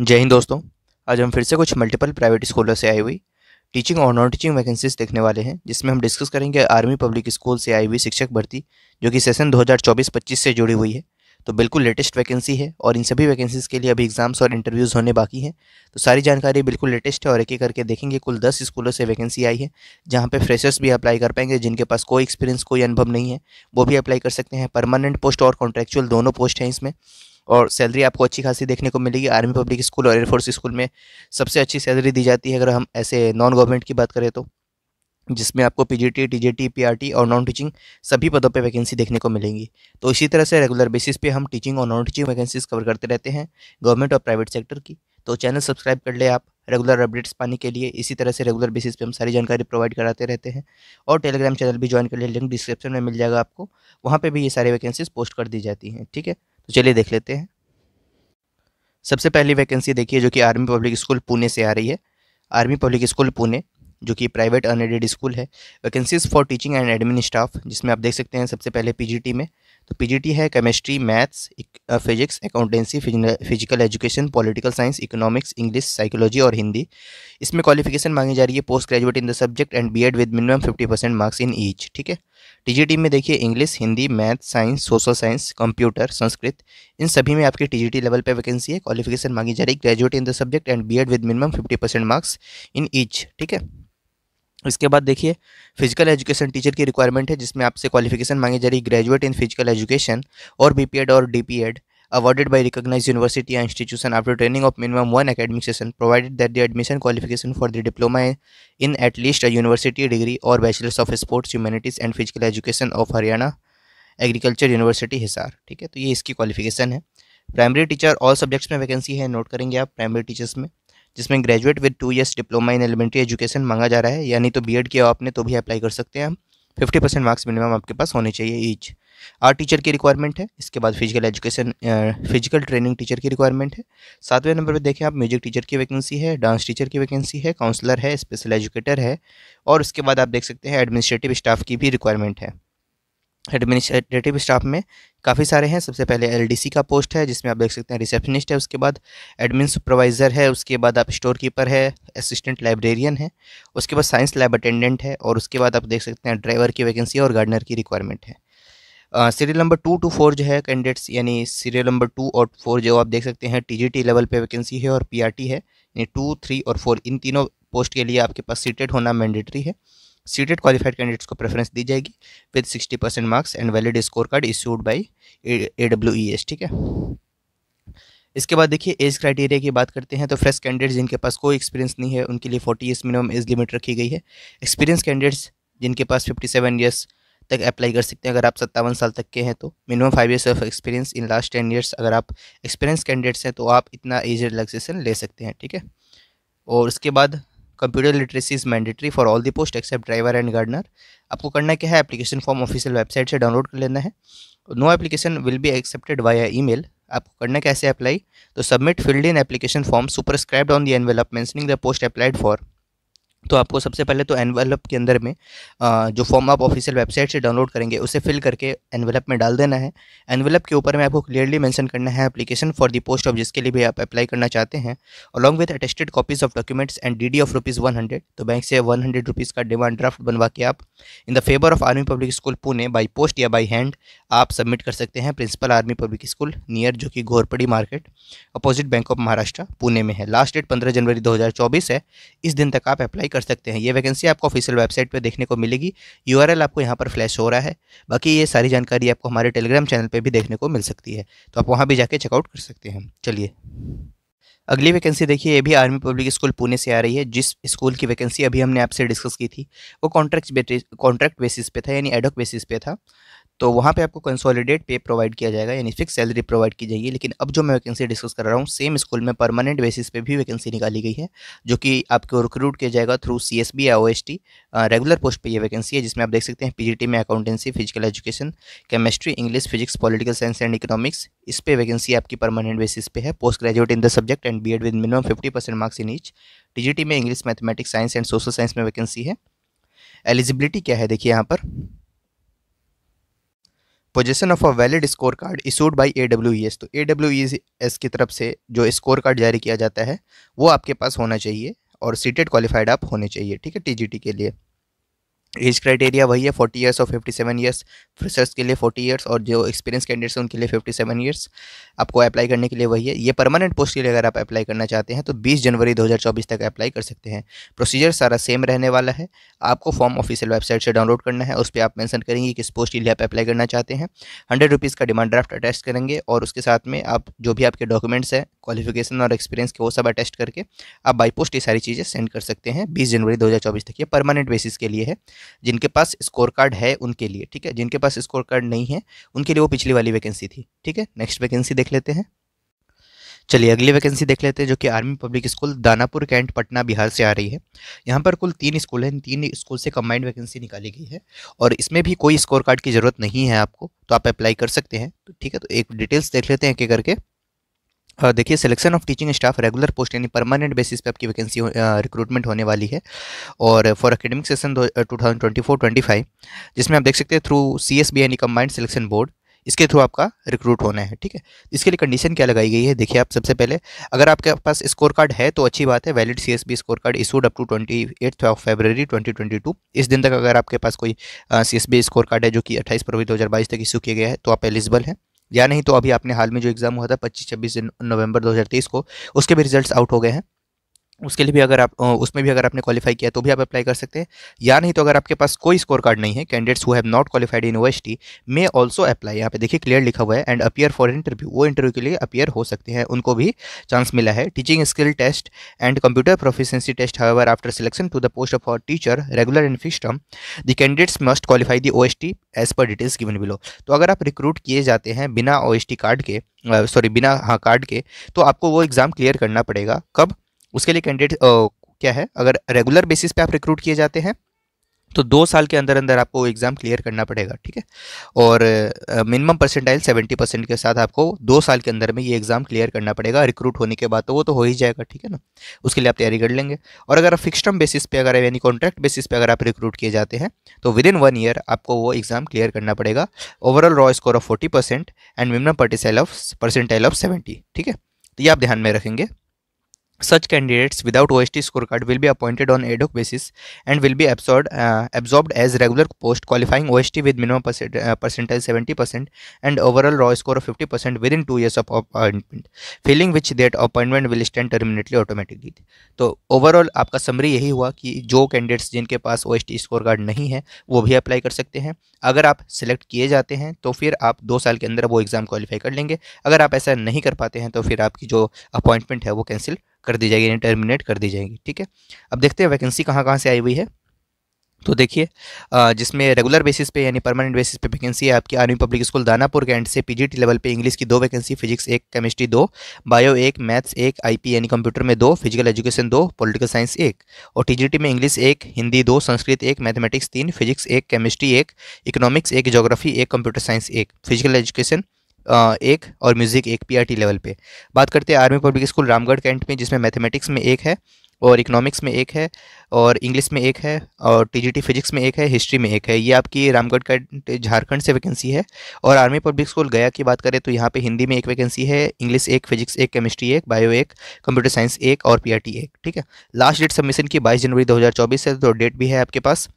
जय हिंद दोस्तों आज हम फिर से कुछ मल्टीपल प्राइवेट स्कूलों से आई हुई टीचिंग और नॉन टीचिंग वैकेंसीज देखने वाले हैं जिसमें हम डिस्कस करेंगे आर्मी पब्लिक स्कूल से आई हुई शिक्षक भर्ती जो कि सेशन 2024-25 से जुड़ी हुई है तो बिल्कुल लेटेस्ट वैकेंसी है और इन सभी वैकेंसीज के लिए अभी एग्जाम्स और इंटरव्यूज़ होने बाकी हैं तो सारी जानकारी बिल्कुल लेटेस्ट है और एक एक करके देखेंगे कुल दस स्कूलों से वैकेंसी आई है जहाँ पे फ्रेशर्स भी अप्लाई कर पाएंगे जिनके पास कोई एक्सपीरियंस कोई अनुभव नहीं है वो भी अप्लाई कर सकते हैं परमानेंट पोस्ट और कॉन्ट्रेक्चुअल दोनों पोस्ट हैं इसमें और सैलरी आपको अच्छी खासी देखने को मिलेगी आर्मी पब्लिक स्कूल और एयरफोर्स स्कूल में सबसे अच्छी सैलरी दी जाती है अगर हम ऐसे नॉन गवर्नमेंट की बात करें तो जिसमें आपको पी टीजीटी, टी और नॉन टीचिंग सभी पदों पे वैकेंसी देखने को मिलेंगी तो इसी तरह से रेगुलर बेसिस पे हम टीचिंग और नॉन टीचिंग वैकेंसीज कवर करते रहते हैं गवर्नमेंट और प्राइवेट सेक्टर की तो चैनल सब्सक्राइब कर ले आप रेगुलर अपडेट्स पाने के लिए इसी तरह से रेगुलर बेसिस पे हम सारी जानकारी प्रोवाइड कराते रहते हैं और टेलीग्राम चैनल भी ज्वाइन कर लिया लिंक डिस्क्रिप्शन में मिल जाएगा आपको वहाँ पर भी ये सारी वैकेंसीज पोस्ट कर दी जाती हैं ठीक है तो चलिए देख लेते हैं सबसे पहली वैकेंसी देखिए जो कि आर्मी पब्लिक स्कूल पुणे से आ रही है आर्मी पब्लिक स्कूल पुणे जो कि प्राइवेट अनएडेड स्कूल है vacancies for teaching and admin staff जिसमें आप देख सकते हैं सबसे पहले पीजीटी में तो पीजीटी है chemistry maths physics accountancy physical education political science economics English psychology और हिंदी इसमें क्वालिफिकेशन मांगी जा रही है post graduate in the subject and B with minimum fifty percent marks in each ठीक है टीजीटी में देखिए English Hindi math science social science computer Sanskrit इन सभी में आपकी टीजीटी लेवल पर वैकेंसी है क्वालिफिकेशन मांगी जा रही है graduate in the subject and BEd with minimum fifty percent marks in each ठीक है इसके बाद देखिए फिजिकल एजुकेशन टीचर की रिक्वायरमेंट है जिसमें आपसे क्वालिफिकेशन मांगी जा रही ग्रेजुएट इन फिजिकल एजुकेशन और बी और D awarded by recognized university or institution after training of minimum one academic session provided that the admission qualification for the diploma in at least a university degree or bachelor's of sports humanities and physical education of haryana agriculture university hisar theek hai to ye iski qualification hai primary teacher all subjects mein vacancy hai note karenge aap primary teachers mein जिसमें graduate with two years diploma in elementary education मांगा जा रहा है यानी तो BEd किया आपने तो भी अप्लाई कर सकते हैं हम फिफ्टी परसेंट मार्क्स मिनिमम आपके पास होने चाहिए ईच आर्ट टीचर की रिक्वायरमेंट है इसके बाद physical education physical training teacher की रिक्वायरमेंट है सातवें नंबर पर देखें आप म्यूजिक टीचर की वैकेंसी है डांस टीचर की वैकेंसी है काउंसलर है स्पेशल एजुकेटर है और उसके बाद आप देख सकते हैं एडमिनिस्ट्रेटिव स्टाफ की भी रिक्वायरमेंट है एडमिनिस्ट्रेटिव स्टाफ में काफ़ी सारे हैं सबसे पहले एलडीसी का पोस्ट है जिसमें आप देख सकते हैं रिसेप्शनिस्ट है उसके बाद एडमिन सुपरवाइज़र है उसके बाद आप स्टोर कीपर है असिस्टेंट लाइब्रेरियन है उसके बाद साइंस लैब अटेंडेंट है और उसके बाद आप देख सकते हैं ड्राइवर की वैकेंसी और गार्डनर की रिक्वायरमेंट है serial number two two four जो है कैंडिडेट्स यानी सीरियल नंबर टू और फोर जो आप देख सकते हैं टीजीटी लेवल पे वैकेंसी है और पीआरटी है यानी टू थ्री और फोर इन तीनों पोस्ट के लिए आपके पास सीटेड होना मैंडेटरी है सीटेड क्वालिफाइड कैंडिडेट्स को प्रेफरेंस दी जाएगी with sixty percent marks and valid score card issued by A W E S ठीक है इसके बाद देखिए एज क्राइटेरिया की बात करते हैं तो फ्रेश कैंडिडेट्स जिनके पास कोई एक्सपीरियंस नहीं है उनके लिए forty years minimum age limit रखी गई है एक्सपीरियंस कैंडिडेट्स जिनके पास फिफ्टी सेवन ईयर्स तक अप्लाई कर सकते हैं अगर आप सत्तावन साल तक के हैं तो minimum five years of experience in last ten years अगर आप एक्सपीरियंस कैंडिडेट्स हैं तो आप इतना एज रिलैक्सेशन ले सकते हैं ठीक है और उसके बाद computer literacy is mandatory for all the post except driver and gardener आपको करना क्या है एप्लीकेशन फॉर्म ऑफिशियल वेबसाइट से डाउनलोड कर लेना है no application will be accepted email आपको करना कैसे अप्लाई तो submit filled in application form superscribed on the envelope mentioning the post applied for तो आपको सबसे पहले तो एनवेलप के अंदर में जो फॉर्म आप ऑफिशियल वेबसाइट से डाउनलोड करेंगे उसे फिल करके एनवेलप में डाल देना है एनवेलप के ऊपर में आपको क्लियरली मेंशन करना है application for the post of जिसके लिए भी आप अप्लाई करना चाहते हैं along with attested copies of documents and D of rupees one hundred तो बैंक से वन हंड्रेड रुपीज़ का डिमांड ड्राफ्ट बनवा के आप in the favour of army public school Pune by post या बाई हैंड आप सबमिट कर सकते हैं principal army public school near जो कि Ghorpadi market opposite bank of Maharashtra Pune में है लास्ट डेट पंद्रह जनवरी 2024 है इस दिन तक आप अप्लाई कर सकते हैं ये वैकेंसी आपको ऑफिशियल वेबसाइट पर देखने को मिलेगी यू आपको यहाँ पर फ्लैश हो रहा है बाकी ये सारी जानकारी आपको हमारे टेलीग्राम चैनल पर भी देखने को मिल सकती है तो आप वहाँ भी जाके चेकआउट कर सकते हैं चलिए अगली वैकेंसी देखिए ये भी आर्मी पब्लिक स्कूल पुणे से आ रही है जिस स्कूल की वैकेंसी अभी हमने आपसे डिस्कस की थी वो कॉन्ट्रैक्ट कॉन्ट्रैक्ट बेसिस पे था यानी एडोक बेसिस पे था तो वहाँ पे आपको कंसोलिडेट पे प्रोवाइड किया जाएगा यानी फिक्स सैलरी प्रोवाइड की जाएगी लेकिन अब जो मैं वैकेंसी डिस्कस कर रहा हूँ सेम स्कूल में परमानेंट बेसिस पे भी वैकेंसी निकाली गई है जो कि आपको रिक्रूट किया जाएगा थ्रू सी एस बी या O S T regular post पे ये वैकेंसी है जिसमें आप देख सकते हैं पी जी टी में accountancy physical education chemistry English physics political science and economics इस पर वैकेंसी आपकी परमानेंट बेसिस पे है post graduate in the subject and B with minimum fifty percent marks in each T G T में English mathematics science and social science में vacancy है eligibility क्या है देखिए यहाँ पर possession of a valid score card issued by A W E S तो A W E S की तरफ से जो स्कोर कार्ड जारी किया जाता है वो आपके पास होना चाहिए और सीटेड क्वालिफाइड आप होने चाहिए ठीक है टी के लिए एज क्राइटेरिया वही है फोर्टी ईयर्स और फिफ्टी सेवन ईयर्स फ्रेशर्स के लिए फोर्टी ईयर्स और जो एक्सपीरियंस कैंडिडेट्स हैं उनके लिए फिफ्टी सेवन ईयर्स आपको अप्लाई करने के लिए वही है ये परमानेंट पोस्ट के लिए अगर आप अप्लाई करना चाहते हैं तो बीस जनवरी दो हज़ार चौबीस तक अप्लाई कर सकते हैं प्रोसीजर सारा सेम रहने वाला है आपको फॉर्म ऑफिशियल वेबसाइट से डाउनलोड करना है उस पर आप मैंसन करेंगे किस पोस्ट के लिए आप अप्लाई करना चाहते हैं हंड्रेड रुपीज़ का डिमांड ड्राफ्ट अटैच करेंगे और उसके साथ में आप जो भी आपके डॉक्यूमेंट्स हैं क्वालिफिकेशन और एक्सपीरियंस के वो सब अटेस्ट करके आप बाई पोस्ट ये सारी चीज़ें सेंड कर सकते हैं बीस जनवरी दो तक ये परमानेंट बेसिस के लिए है जिनके पास स्कोर कार्ड है उनके लिए ठीक है जिनके पास स्कोर कार्ड नहीं है उनके लिए वो पिछली वाली वैकेंसी थी ठीक है नेक्स्ट वैकेंसी देख लेते हैं चलिए अगली वैकेंसी देख लेते हैं जो कि army public school Danapur cantt Patna Bihar से आ रही है यहाँ पर कुल तीन स्कूल हैं तीन स्कूल से कंबाइंड वैकेंसी निकाली गई है और इसमें भी कोई स्कोर कार्ड की ज़रूरत नहीं है आपको तो आप अप्लाई कर सकते हैं तो ठीक है तो एक डिटेल्स देख लेते हैं एक करके देखिए selection of teaching staff regular post यानी परमानेंट बेसिस पे आपकी वैकेंसी रिक्रूटमेंट होने वाली है और for academic session two thousand twenty four twenty five जिसमें आप देख सकते हैं थ्रू सी एस बी यानी कम्बाइंड सिलेक्शन बोर्ड इसके थ्रू आपका रिक्रूट होना है ठीक है इसके लिए कंडीशन क्या लगाई गई है देखिए आप सबसे पहले अगर आपके पास स्कोर कार्ड है तो अच्छी बात है valid C S B score card issued up to twenty eight of February twenty twenty two इस दिन तक अगर आपके पास कोई C S B score card है जो कि अट्ठाईस फरवरी दो हज़ार बाईस तक इशू किया गया है तो आप एलिजिबल हैं या नहीं तो अभी आपने हाल में जो एग्ज़ाम हुआ था पच्चीस छब्बीस नवंबर 2023 को उसके भी रिजल्ट्स आउट हो गए हैं उसके लिए भी अगर आप उसमें भी अगर आपने क्वालिफाई किया तो भी आप अप्लाई कर सकते हैं या नहीं तो अगर आपके पास कोई स्कोर कार्ड नहीं है candidates who have not qualified in OST may also apply यहाँ पे देखिए क्लियर लिखा हुआ है एंड अपियर फॉर इंटरव्यू वो इंटरव्यू के लिए अपियर हो सकते हैं उनको भी चांस मिला है teaching skill test and computer proficiency test however after selection to the post of are teacher regular and fix term the candidates must qualify the O S T as per details given below तो अगर आप recruit किए जाते हैं बिना O S T card के sorry बिना हाँ कार्ड के तो आपको वो एग्ज़ाम क्लियर करना पड़ेगा कब उसके लिए कैंडिडेट क्या है अगर रेगुलर बेसिस पे आप रिक्रूट किए जाते हैं तो दो साल के अंदर अंदर आपको एग्ज़ाम क्लियर करना पड़ेगा ठीक है और मिनिमम परसेंटाइल सेवेंटी परसेंट के साथ आपको दो साल के अंदर में ये एग्ज़ाम क्लियर करना पड़ेगा रिक्रूट होने के बाद तो वो तो हो ही जाएगा ठीक है ना उसके लिए आप तैयारी कर लेंगे और अगर आप फिक्स टर्म बेसिस पे अगर यानी कॉन्ट्रैक्ट बेसिस पे अगर आप रिक्रूट किए जाते हैं तो विद इन वन ईयर आपको वो एग्ज़ाम क्लियर करना पड़ेगा overall raw score of forty percent and minimum percentile of percentile of seventy ठीक है तो ये आप ध्यान में रखेंगे Such candidates without OST scorecard will be appointed on ad hoc basis and will be absorbed, uh, absorbed as regular post qualifying OST with minimum percent, uh, percentage 70% and overall raw score of 50% within 2 years of appointment failing which that appointment will stand terminately automatically so overall aapka summary yahi hua ki jo candidates jinke paas ost S T score card नहीं है वो भी apply कर सकते हैं अगर आप select किए जाते हैं तो फिर आप दो साल के अंदर वो एग्ज़ाम क्वालिफाई कर लेंगे अगर आप ऐसा नहीं कर पाते हैं तो फिर आपकी जो अपॉइंटमेंट है कर दी जाएगी यानी टर्मिनेट कर दी जाएगी ठीक है अब देखते हैं वैकेंसी कहाँ कहाँ से आई हुई है तो देखिए जिसमें रेगुलर बेसिस पे यानी परमानेंट बेसिस पे वैकेंसी है आपकी आर्मी पब्लिक स्कूल दानापुर के एंड से पीजीटी लेवल पे इंग्लिश की दो वैकेंसी फिजिक्स एक केमिस्ट्री दो बायो एक मैथ्स एक आईपी यानी कंप्यूटर में दो फिजिकल एजुकेशन दो पॉलिटिकल साइंस एक और टीजीटी में इंग्लिश एक हिंदी दो संस्कृत एक मैथमेटिक्स तीन फिजिक्स एक केमिस्ट्री एक इकोनॉमिक्स एक जोग्राफी एक कंप्यूटर साइंस एक फिजिकल एजुकेशन एक और म्यूज़िक एक पीआरटी लेवल पे बात करते हैं army public school Ramgarh cantt में जिसमें मैथमेटिक्स में एक है और इकोनॉमिक्स में एक है और इंग्लिश में एक है और टीजीटी फिजिक्स में एक है हिस्ट्री में एक है ये आपकी रामगढ़ का झारखंड से वैकेंसी है और आर्मी पब्लिक स्कूल गया की बात करें तो यहाँ पे हिंदी में एक वैकेंसी है इंग्लिश एक फिजिक्स एक केमिस्ट्री एक बायो एक कंप्यूटर साइंस एक और पी एक ठीक है लास्ट डेट सबमिशन की बाईस जनवरी दो है तो डेट भी है आपके पास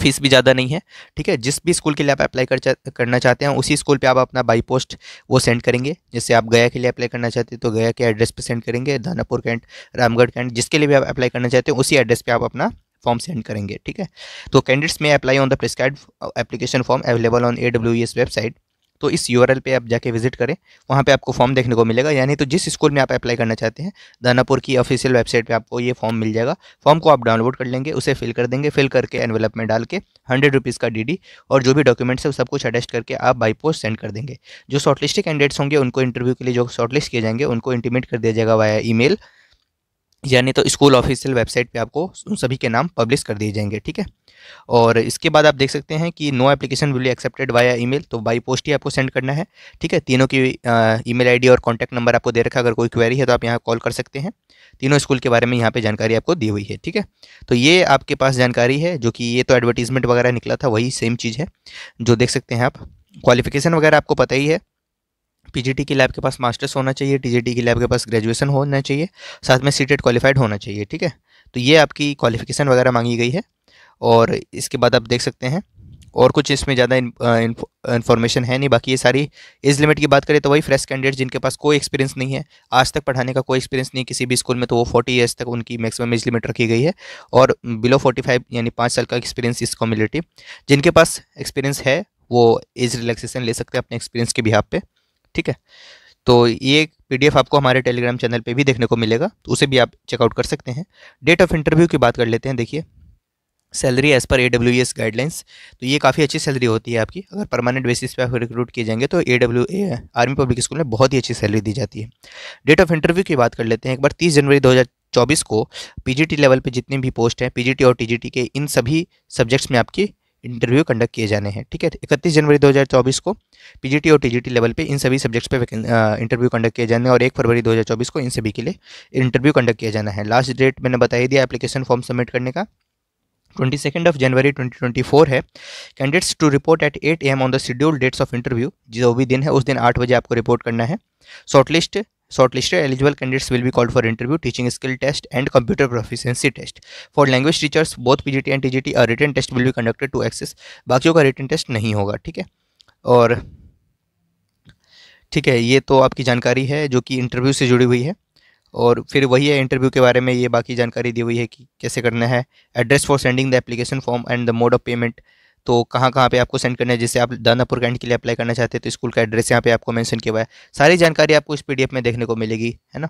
फीस भी ज़्यादा नहीं है ठीक है जिस भी स्कूल के लिए आप अप्लाई कर चा, करना चाहते हैं उसी स्कूल पे आप अपना बाई पोस्ट वो सेंड करेंगे जैसे आप गया के लिए अप्लाई करना चाहते हैं तो गया के एड्रेस पे सेंड करेंगे दानापुर कैंट रामगढ़ कैंट जिसके लिए भी आप अप्लाई करना चाहते हैं उसी एड्रेस पर आप अपना फॉर्म सेंड करेंगे ठीक है तो कैंडिडेट्स में apply on the prescribe application form available on a website तो इस यू पर आप जाके विजिट करें वहाँ पे आपको फॉर्म देखने को मिलेगा यानी तो जिस स्कूल में आप अप्लाई करना चाहते हैं दानापुर की ऑफिशियल वेबसाइट पे आपको ये फॉर्म मिल जाएगा फॉर्म को आप डाउनलोड कर लेंगे उसे फिल कर देंगे फिल करके एनवेलप में डाल के हंड्रेड रुपीज़ का डी और जो भी डॉक्यूमेंट्स है सब कुछ अटैच करके आप बाई पोस्ट सेंड कर देंगे जो शॉर्टलिस्टेड कैंडिडेट्स होंगे उनको इंटरव्यू के लिए जो शॉर्टलिस्ट किए जाएंगे उनको इंटीमेट कर दिया जाएगा वाया ई यानी तो स्कूल ऑफिशियल वेबसाइट पे आपको उन सभी के नाम पब्लिश कर दिए जाएंगे ठीक है और इसके बाद आप देख सकते हैं कि no application will accepted via email तो बाई पोस्ट ही आपको सेंड करना है ठीक है तीनों की ईमेल आईडी और कॉन्टैक्ट नंबर आपको दे रखा है अगर कोई क्वेरी है तो आप यहाँ कॉल कर सकते हैं तीनों स्कूल के बारे में यहाँ पर जानकारी आपको दी हुई है ठीक है तो ये आपके पास जानकारी है जो कि ये तो एडवर्टीजमेंट वगैरह निकला था वही सेम चीज़ है जो देख सकते हैं आप क्वालिफिकेशन वगैरह आपको पता ही है पीजीटी की लैब के पास मास्टर्स होना चाहिए टीजीटी की लैब के पास ग्रेजुएशन होना चाहिए साथ में सीटेड क्वालिफाइड होना चाहिए ठीक है तो ये आपकी क्वालिफिकेशन वगैरह मांगी गई है और इसके बाद आप देख सकते हैं और कुछ इसमें ज़्यादा इन्फॉर्मेशन है नहीं बाकी ये सारी एज लिमिट की बात करें तो वही फ्रेश कैंडिडेट जिनके पास कोई एक्सपीरियंस नहीं है आज तक पढ़ाने का कोई एक्सपीरियंस नहीं किसी भी स्कूल में तो वो फोर्टी ईयर्स तक उनकी मैक्सिमम एज लिमिट रखी गई है और बिलो फोर्टी फाइव यानी पाँच साल का एक्सपीरियंस इस कम्युनिटी जिनके पास एक्सपीरियंस है वो एज रिलैक्सेशन ले सकते हैं अपने एक्सपीरियंस के बिहाब पे ठीक है तो ये पीडीएफ आपको हमारे टेलीग्राम चैनल पे भी देखने को मिलेगा तो उसे भी आप चेकआउट कर सकते हैं डेट ऑफ इंटरव्यू की बात कर लेते हैं देखिए salary as per A W S guidelines तो ये काफ़ी अच्छी सैलरी होती है आपकी अगर परमानेंट बेसिस पे आप रिक्रूट किए जाएंगे तो A W A army public school में बहुत ही अच्छी सैलरी दी जाती है डेट ऑफ इंटरव्यू की बात कर लेते हैं एक बार तीस जनवरी दो चौबीस को पीजीटी लेवल पे जितने भी पोस्ट हैं पीजीटी और टीजीटी के इन सभी सब्जेक्ट्स में आपकी इंटरव्यू कंडक्ट किए जाने हैं ठीक है इकतीस जनवरी 2024 को पीजीटी और टीजीटी लेवल पे इन सभी सब्जेक्ट्स पे इंटरव्यू कंडक्ट किए जाने और एक फरवरी 2024 को इन सभी के लिए इंटरव्यू कंडक्ट किया जाना है लास्ट डेट मैंने बता ही दिया एप्लीकेशन फॉर्म सबमिट करने का twenty second of January twenty twenty four है candidates to report at eight AM on the schedule dates of interview जो भी दिन है उस दिन आठ बजे आपको रिपोर्ट करना है shortlist Shortlisted eligible candidates will be called for interview, teaching skill test, and computer proficiency test. For language teachers, both PGT and TGT, a written test will be conducted to access. बाकियों का written test नहीं होगा ठीक है और ठीक है ये तो आपकी जानकारी है जो कि इंटरव्यू से जुड़ी हुई है और फिर वही है इंटरव्यू के बारे में ये बाकी जानकारी दी हुई है कि कैसे करना है address for sending the application form and the mode of payment तो कहाँ कहाँ पे आपको सेंड करना है जैसे आप दानापुर कैंट के लिए अप्लाई करना चाहते हैं तो स्कूल का एड्रेस यहाँ पे आपको मेंशन किया हुआ है सारी जानकारी आपको इस पीडीएफ में देखने को मिलेगी है ना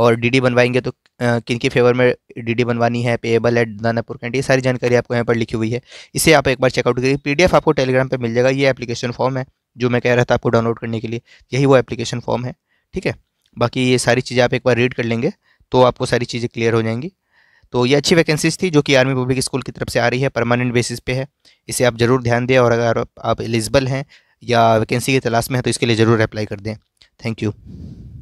और डीडी बनवाएंगे तो किन की फेवर में डीडी बनवानी है पेएबल एट दानापुर कैंट ये सारी जानकारी आपको यहाँ पर लिखी हुई है इसे आप एक बार चेकआउट करिए पी आपको टेलीग्राम पर मिल जाएगा ये एप्लीकेशन फॉर्म है जो मैं कह रहा था आपको डाउनलोड करने के लिए यही वो एप्लीकेशन फॉर्म है ठीक है बाकी ये सारी चीज़ें आप एक बार रीड कर लेंगे तो आपको सारी चीज़ें क्लियर हो जाएंगी तो ये अच्छी वैकेंसीज थी जो कि आर्मी पब्लिक स्कूल की तरफ से आ रही है परमानेंट बेसिस पे है इसे आप ज़रूर ध्यान दें और अगर आप एलिजिबल हैं या वैकेंसी की तलाश में हैं तो इसके लिए ज़रूर अप्लाई कर दें थैंक यू